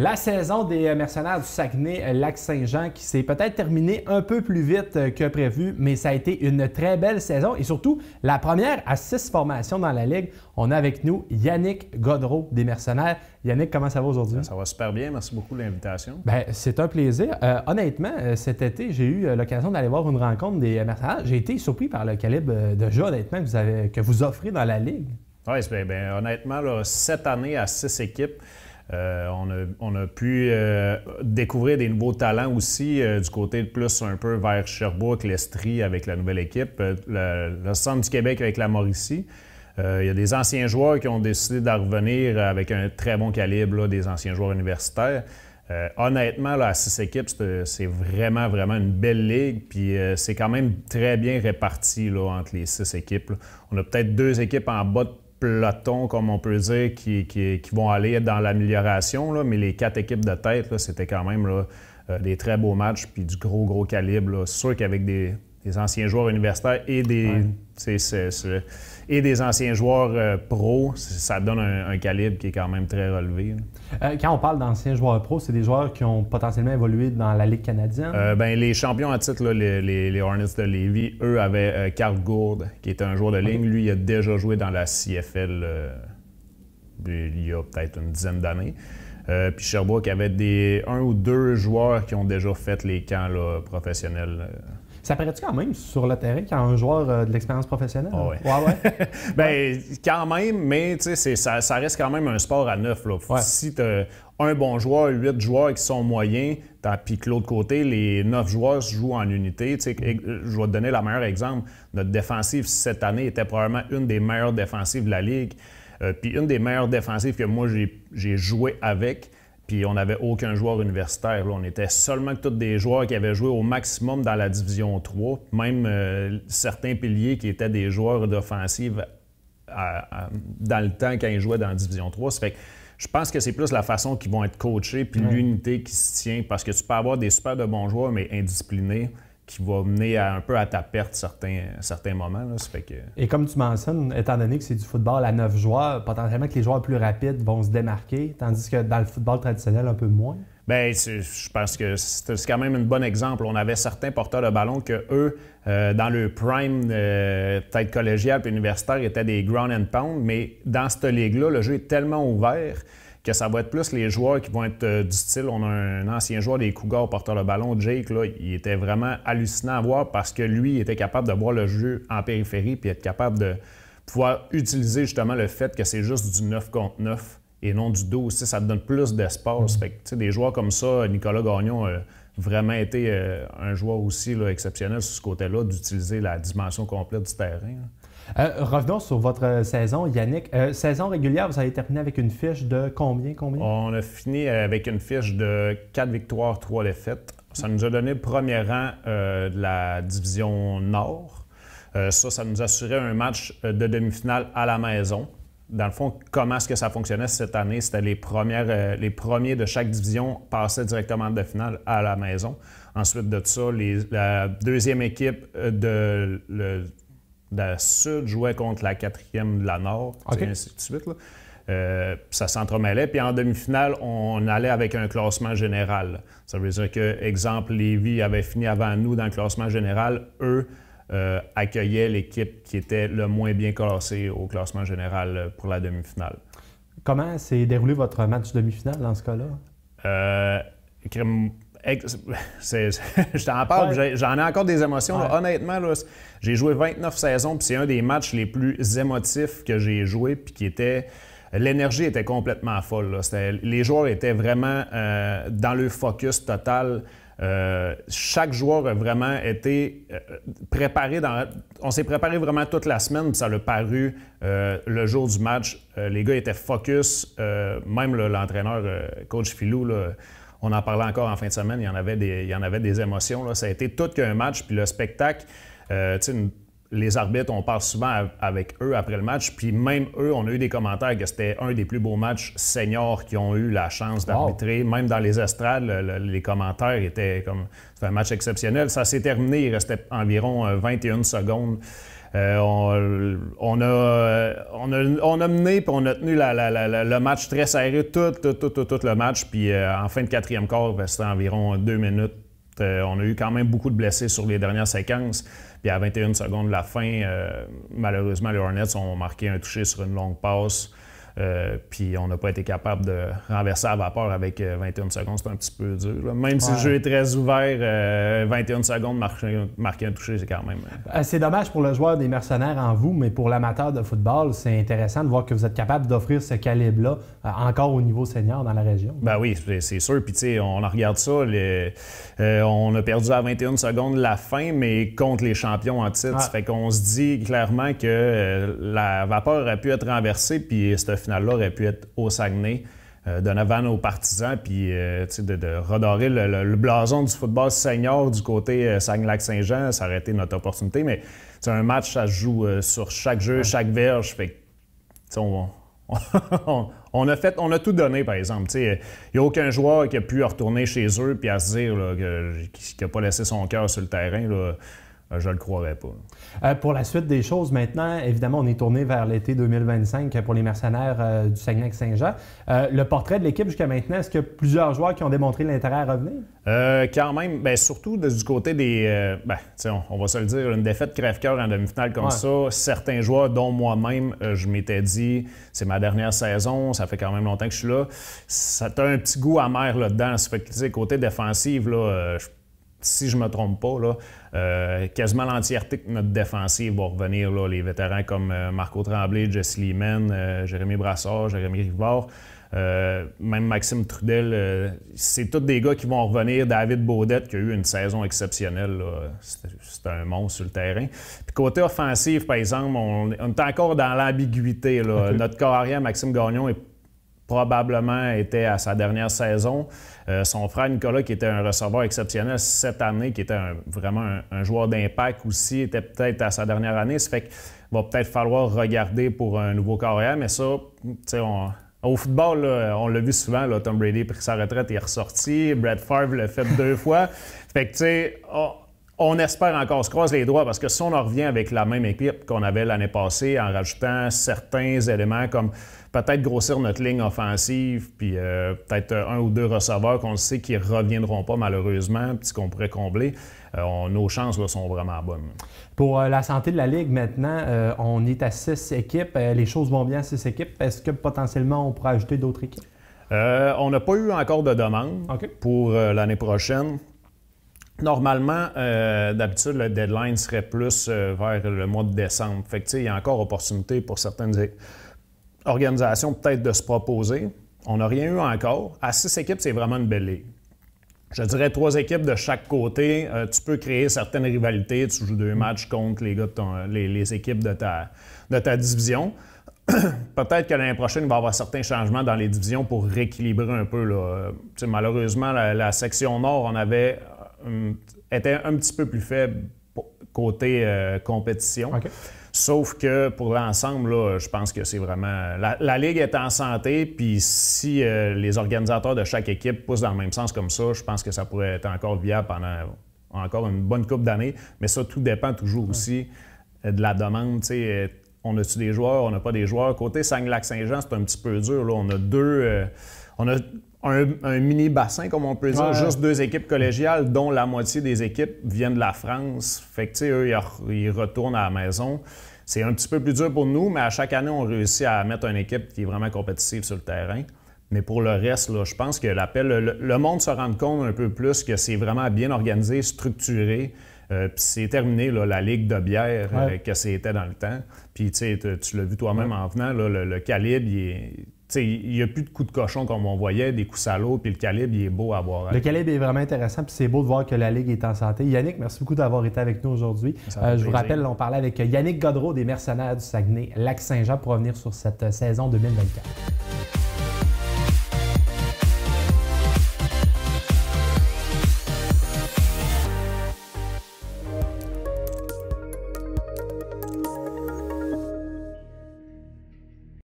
La saison des euh, mercenaires du Saguenay-Lac-Saint-Jean qui s'est peut-être terminée un peu plus vite euh, que prévu, mais ça a été une très belle saison et surtout la première à six formations dans la Ligue. On a avec nous Yannick Godreau des mercenaires. Yannick, comment ça va aujourd'hui? Ça, va super bien, merci beaucoup de l'invitation. Bien, c'est un plaisir. Euh, honnêtement, cet été, j'ai eu l'occasion d'aller voir une rencontre des mercenaires. J'ai été surpris par le calibre de jeu, honnêtement, que vous, que vous offrez dans la Ligue. Oui, c'est bien, honnêtement, cette année à six équipes, euh, on, a, pu euh, découvrir des nouveaux talents aussi euh, du côté de plus un peu vers Sherbrooke, l'Estrie avec la nouvelle équipe, le, centre du Québec avec la Mauricie. il y a des anciens joueurs qui ont décidé d'en revenir avec un très bon calibre, des anciens joueurs universitaires. honnêtement, la six équipes, c'est vraiment, vraiment une belle ligue. Puis c'est quand même très bien réparti là, entre les six équipes. On a peut-être deux équipes en bas de peloton comme on peut dire, qui, vont aller dans l'amélioration, mais les quatre équipes de tête, c'était quand même euh, des très beaux matchs, puis du gros, gros calibre. C'est sûr qu'avec des des anciens joueurs universitaires et des, et des anciens joueurs euh, pro, ça donne un, calibre qui est quand même très relevé. Euh, quand on parle d'anciens joueurs pro, c'est des joueurs qui ont potentiellement évolué dans la Ligue canadienne? Euh, ben, les champions à titre, les, les, Hornets de Lévis, eux avaient Carl Gourde, qui était un joueur de ligne. Lui, il a déjà joué dans la CFL il y a peut-être une dizaine d'années. puis Sherbrooke avait des, un ou deux joueurs qui ont déjà fait les camps professionnels. Ça paraît-tu quand même sur le terrain quand un joueur euh, de l'expérience professionnelle? Oui, ah ouais. Ben, quand même, mais ça, ça reste quand même un sport à neuf. Si tu as un bon joueur, huit joueurs qui sont moyens, puis que l'autre côté, les neuf joueurs se jouent en unité. Euh, je vais te donner le meilleur exemple. Notre défensive cette année était probablement une des meilleures défensives de la Ligue. Euh, puis une des meilleures défensives que moi, j'ai joué avec. Puis on n'avait aucun joueur universitaire. On était seulement tous des joueurs qui avaient joué au maximum dans la division 3. Même euh, certains piliers qui étaient des joueurs d'offensive euh, euh, dans le temps quand ils jouaient dans la division 3. fait je pense que c'est plus la façon qu'ils vont être coachés puis l'unité qui se tient parce que tu peux avoir des super de bons joueurs mais indisciplinés qui va mener un peu à ta perte certains, certains moments. que... Et comme tu mentionnes, étant donné que c'est du football à neuf joueurs, potentiellement que les joueurs plus rapides vont se démarquer, tandis que dans le football traditionnel, un peu moins. Bien, je pense que c'est quand même un bon exemple. On avait certains porteurs de ballon que eux, euh, dans le prime, peut-être collégial puis universitaire, étaient des ground and pound, mais dans cette ligue-là, le jeu est tellement ouvert que ça va être plus les joueurs qui vont être euh, du style. On a un ancien joueur des Cougars porteur le ballon, Jake, là, il était vraiment hallucinant à voir parce que lui, il était capable de voir le jeu en périphérie puis être capable de pouvoir utiliser justement le fait que c'est juste du 9 contre 9 et non du 12. aussi ça te donne plus d'espace. Mm-hmm. Des joueurs comme ça, Nicolas Gagnon vraiment été euh, un joueur aussi exceptionnel sur ce côté-là d'utiliser la dimension complète du terrain. Euh, revenons sur votre euh, saison, Yannick. Euh, saison régulière, vous avez terminé avec une fiche de combien, combien? On a fini avec une fiche de 4 victoires, 3 défaites. Ça nous a donné le premier rang de la division Nord. ça, ça nous assurait un match de demi-finale à la maison. Dans le fond, comment est-ce que ça fonctionnait cette année? C'était les, premières, les premiers de chaque division passaient directement de finale à la maison. Ensuite de ça, les, la deuxième équipe de la Sud jouait contre la quatrième de la Nord, ainsi de suite. Euh, ça s'entremêlait. Puis en demi-finale, on allait avec un classement général. Ça veut dire que, exemple, Lévis avait fini avant nous dans le classement général. Eux euh, accueillaient l'équipe qui était le moins bien classée au classement général euh, pour la demi-finale. Comment s'est déroulé votre match demi-finale dans ce cas-là? J'en parle, j'en ai encore des émotions. Honnêtement, j'ai joué 29 saisons, puis c'est un des matchs les plus émotifs que j'ai joué, puis qui était. L'énergie était complètement folle. les joueurs étaient vraiment euh, dans le focus total. Euh, chaque joueur a vraiment été euh, préparé. Dans, on s'est préparé vraiment toute la semaine, puis ça l'a paru le jour du match. les gars étaient focus. même l'entraîneur, coach Philou, on en parlait encore en fin de semaine, il y en avait des, y en avait des émotions. Ça a été tout qu'un match, puis le spectacle, euh, les arbitres, on parle souvent avec eux après le match, puis même eux, on a eu des commentaires que c'était un des plus beaux matchs seniors qui ont eu la chance d'arbitrer. Même dans les estrades, les commentaires étaient comme... C'était un match exceptionnel. Ça s'est terminé, il restait environ 21 euh, secondes euh, on, a, euh, a, on, a, mené puis on a tenu le match très serré, tout, tout, tout, tout, tout le match. Puis euh, en fin de quatrième quart, ben, c'était environ deux minutes. on a eu quand même beaucoup de blessés sur les dernières séquences. Puis à 21 secondes de la fin, malheureusement, les Hornets ont marqué un toucher sur une longue passe. Euh, puis on n'a pas été capable de renverser la vapeur avec 21 euh, secondes, c'est un petit peu dur. Même si le jeu est très ouvert, 21 euh, secondes, marquer, un toucher, c'est quand même. C'est dommage pour le joueur des mercenaires en vous, mais pour l'amateur de football, c'est intéressant de voir que vous êtes capable d'offrir ce calibre-là encore au niveau senior dans la région. Ben oui, c'est sûr. Puis tu sais, on regarde ça, on a perdu à 21 secondes la fin, mais contre les champions en titre. Ça Fait qu'on se dit clairement que la vapeur aurait pu être renversée, puis fini aurait pu être au Saguenay. Euh, vanne aux partisans, puis euh, de, redorer le, blason du football senior du côté euh, Saguenay-Lac-Saint-Jean, ça aurait été notre opportunité. Mais c'est un match, ça se joue euh, sur chaque jeu, chaque verge. Fait on, a fait, on a tout donné, par exemple. Il n'y a aucun joueur qui a pu retourner chez eux puis à se dire qu'il n'a pas laissé son cœur sur le terrain. Euh, je ne le croirais pas. Euh, pour la suite des choses, maintenant, évidemment, on est tourné vers l'été 2025 pour les mercenaires euh, du Saguenay-Saint-Jean. le portrait de l'équipe jusqu'à maintenant, est-ce qu'il y a plusieurs joueurs qui ont démontré l'intérêt à revenir? quand même, ben, surtout du côté des. Ben, on, va se le dire, une défaite crève-cœur en demi-finale comme ça, certains joueurs, dont moi-même, je m'étais dit, c'est ma dernière saison, ça fait quand même longtemps que je suis là. Ça a un petit goût amer là-dedans. Ça fait que, côté défensif, là, si je ne me trompe pas, là, euh, quasiment l'entièreté de notre défensive va revenir. Là, les vétérans comme euh, Marco Tremblay, Jesse Lehman, euh, Jérémy Brassard, Jérémy Rivard, même Maxime Trudel. c'est tous des gars qui vont revenir. David Baudette qui a eu une saison exceptionnelle. C'est un monstre sur le terrain. Puis côté offensif, par exemple, on, est encore dans l'ambiguïté. Notre carrière, Maxime Gagnon, est probablement était à sa dernière saison. Euh, son frère Nicolas, qui était un receveur exceptionnel cette année, qui était vraiment un, joueur d'impact aussi, était peut-être à sa dernière année. Ça fait qu'il va peut-être falloir regarder pour un nouveau carrière, mais ça, Au football, on l'a vu souvent, Tom Brady a pris sa retraite et est ressorti. Brad Favre l'a fait deux fois. Fait que, tu sais, oh, on espère encore, se croiser les doigts, parce que si on en revient avec la même équipe qu'on avait l'année passée, en rajoutant certains éléments comme peut-être grossir notre ligne offensive, puis euh, peut-être euh, un ou deux receveurs qu'on sait qu'ils ne reviendront pas malheureusement, puis qu'on pourrait combler, euh, nos chances sont vraiment bonnes. Pour la santé de la Ligue maintenant, on est à six équipes. les choses vont bien à six équipes. Est-ce que potentiellement on pourrait ajouter d'autres équipes? on n'a pas eu encore de demande pour l'année prochaine. Normalement, euh, d'habitude, le deadline serait plus euh, vers le mois de décembre. Fait que, il y a encore opportunité pour certaines organisations peut-être de se proposer. On n'a rien eu encore. À six équipes, c'est vraiment une belle Je dirais trois équipes de chaque côté. Euh, tu peux créer certaines rivalités. Tu joues deux matchs contre les, gars de les, équipes de ta, de ta division. peut-être que l'année prochaine, il va y avoir certains changements dans les divisions pour rééquilibrer un peu. Là. Malheureusement, la, section nord, on avait euh, était un petit peu plus faible côté euh, compétition. Sauf que pour l'ensemble, je pense que c'est vraiment. La, Ligue est en santé, puis si euh, les organisateurs de chaque équipe poussent dans le même sens comme ça, je pense que ça pourrait être encore viable pendant encore une bonne coupe d'années. Mais ça, tout dépend toujours aussi de la demande. on a-tu des joueurs, on n'a pas des joueurs. Côté lac saint jean c'est un petit peu dur. On a deux. on a un, mini bassin, comme on peut dire, juste deux équipes collégiales, dont la moitié des équipes viennent de la France. Fait que, tu sais, eux, ils, retournent à la maison. C'est un petit peu plus dur pour nous, mais à chaque année, on réussit à mettre une équipe qui est vraiment compétitive sur le terrain. Mais pour le reste, là, je pense que l'appel, le, monde se rend compte un peu plus que c'est vraiment bien organisé, structuré. Euh, puis c'est terminé, la ligue de bière euh, que c'était dans le temps. Puis tu l'as vu toi-même en venant, le, le, calibre, il est il n'y a plus de coups de cochon comme on voyait, des coups salauds, puis le calibre, il est beau à voir. Hein. Le calibre est vraiment intéressant, puis c'est beau de voir que la Ligue est en santé. Yannick, merci beaucoup d'avoir été avec nous aujourd'hui. Euh, je vous rappelle, on parlait avec Yannick Godreau des Mercenaires du Saguenay, Lac-Saint-Jean, pour revenir sur cette euh, saison 2024.